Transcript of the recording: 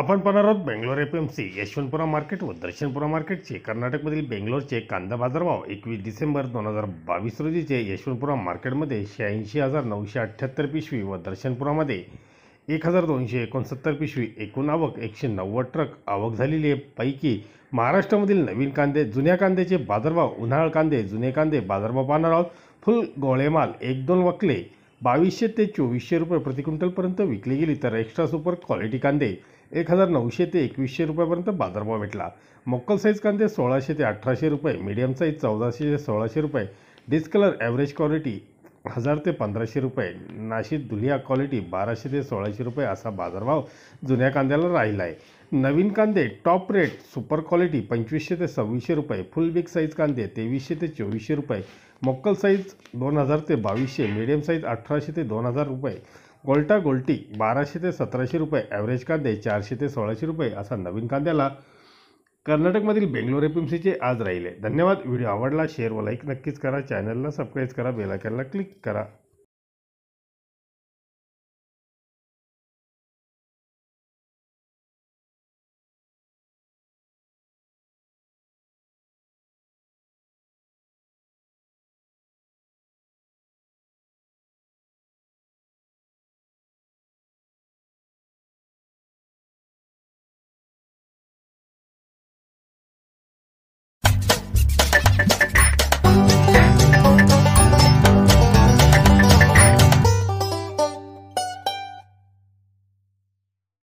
आपण पाहणार आहोत Bangalore F M C Yeshwanthpura market व दर्शनपुरा मार्केटचे कर्नाटकमधील बेंगलोरचे कांदा बाजारभाव एकवीस डिसेंबर दोन हजार बावीस रोजीचे यशवंतपुरा मार्केटमध्ये शहाऐंशी हजार नऊशे अठ्ठ्याहत्तर पिशवी व दर्शनपुरामध्ये एक हजार दोनशे एकोणसत्तर पिशवी एकूण आवक एकशे नव्वद ट्रक आवक झालेली पैकी महाराष्ट्रामधील नवीन कांदे जुन्या कांद्याचे बाजारभाव उन्हाळ कांदे जुने कांदे बाजारभाव पाहणार आहोत फुल गोळेमाल एक दोन वकले बावीसशे ते चोवीसशे रुपये प्रति क्विंटलपर्यंत विकली गेली तर एक्स्ट्रा सुपर क्वालिटी कांदे एक हजार नऊशे ते एकवीसशे रुपयापर्यंत बाजारभाव भेटला मोकल साईज कांदे सोळाशे ते अठराशे रुपये मीडियम साईज चौदाशे ते सोळाशे रुपये डिस्कलर ॲव्हरेज क्वालिटी हजार ते पंधराशे रुपये नाशिक दुलिया क्वालिटी बाराशे ते सोळाशे रुपये असा बाजारभाव जुन्या कांद्याला राहिला आहे नवीन कांदे टॉप रेट सुपर क्वालिटी पंचवीसशे ते सव्वीसशे रुपये फुल बिग साईज कांदे तेवीसशे ते चोवीसशे रुपये मोक्कल साईज दोन हजार ते बावीसशे मिडियम साईज अठराशे ते दोन हजार रुपये गोल्टा गोल्टी बाराशे ते सतराशे रुपये ॲव्हरेज कांदे चारशे ते सोळाशे रुपये असा नवीन कांद्याला कर्नाटकमधील बेंगलोर एफ एम सीचे आज राहिले धन्यवाद व्हिडिओ आवडला शेअर व लाईक नक्कीच करा चॅनलला सबस्क्राईब करा बेलायकनला क्लिक करा